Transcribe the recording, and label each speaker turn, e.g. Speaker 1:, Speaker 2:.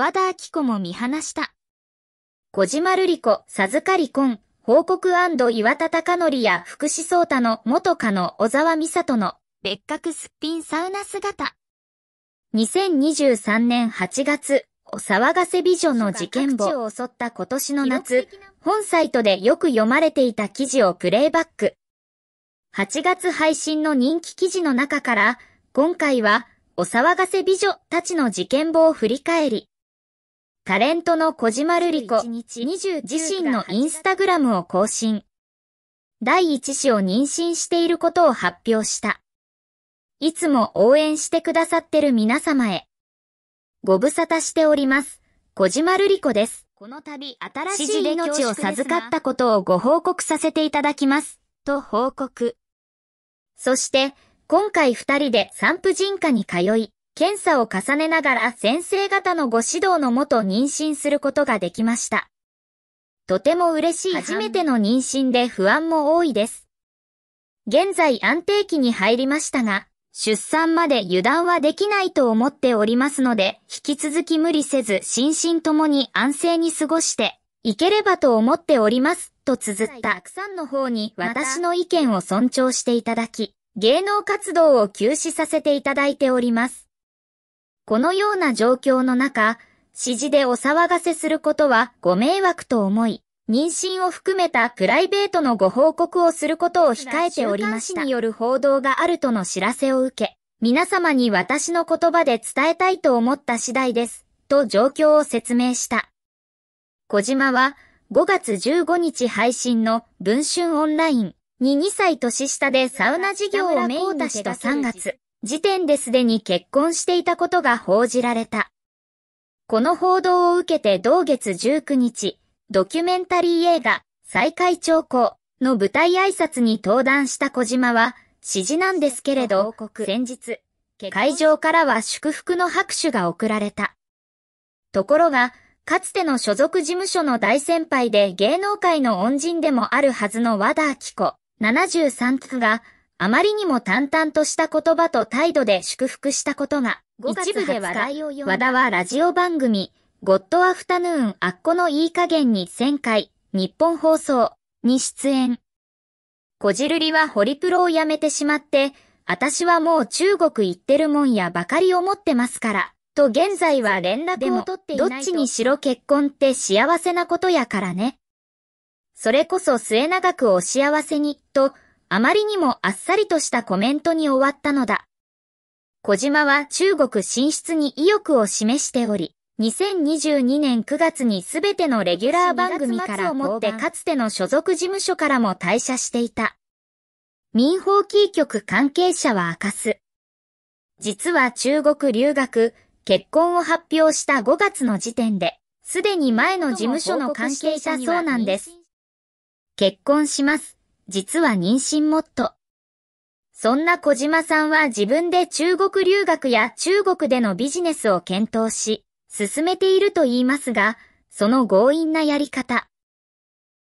Speaker 1: 和田明子も見放した。小島瑠璃子、授かり婚、報告岩田隆則や福士蒼太の元カノ小沢美里の別格すっぴんサウナ姿。2023年8月、お騒がせ美女の事件簿を襲った今年の夏、本サイトでよく読まれていた記事をプレイバック。8月配信の人気記事の中から、今回は、お騒がせ美女たちの事件簿を振り返り、タレントの小島瑠璃子20自身のインスタグラムを更新。第1子を妊娠していることを発表した。いつも応援してくださってる皆様へ。ご無沙汰しております。小島瑠璃子です。この度、新しい命を授かったことをご報告させていただきます。と報告。そして、今回二人で産婦人科に通い、検査を重ねながら先生方のご指導のもと妊娠することができました。とても嬉しい初めての妊娠で不安も多いです。現在安定期に入りましたが、出産まで油断はできないと思っておりますので、引き続き無理せず心身ともに安静に過ごして、いければと思っております、と綴った。たくさんの方に私の意見を尊重していただき、芸能活動を休止させていただいております。このような状況の中、指示でお騒がせすることはご迷惑と思い、妊娠を含めたプライベートのご報告をすることを控えておりました。による報道があるとの知らせを受け、皆様に私の言葉で伝えたいと思った次第です、と状況を説明した。小島は、5月15日配信の文春オンラインに2歳年下でサウナ事業をメインにした3月、時点ですでに結婚していたことが報じられた。この報道を受けて同月19日、ドキュメンタリー映画、再会長校の舞台挨拶に登壇した小島は、指示なんですけれど、先日、会場からは祝福の拍手が送られた。ところが、かつての所属事務所の大先輩で芸能界の恩人でもあるはずの和田明子、73区が、あまりにも淡々とした言葉と態度で祝福したことが、一部で話題を呼んだ。和田はラジオ番組、ゴッドアフタヌーンあっこのいい加減に1000回、日本放送に出演。こじるりはホリプロを辞めてしまって、私はもう中国行ってるもんやばかり思ってますから、と現在は連絡を取っていないと。どっちにしろ結婚って幸せなことやからね。それこそ末永くお幸せに、と、あまりにもあっさりとしたコメントに終わったのだ。小島は中国進出に意欲を示しており、2022年9月にすべてのレギュラー番組からをもってかつての所属事務所からも退社していた。民放キー局関係者は明かす。実は中国留学、結婚を発表した5月の時点で、すでに前の事務所の関係者そうなんです。結婚します。実は妊娠もっと。そんな小島さんは自分で中国留学や中国でのビジネスを検討し、進めていると言いますが、その強引なやり方、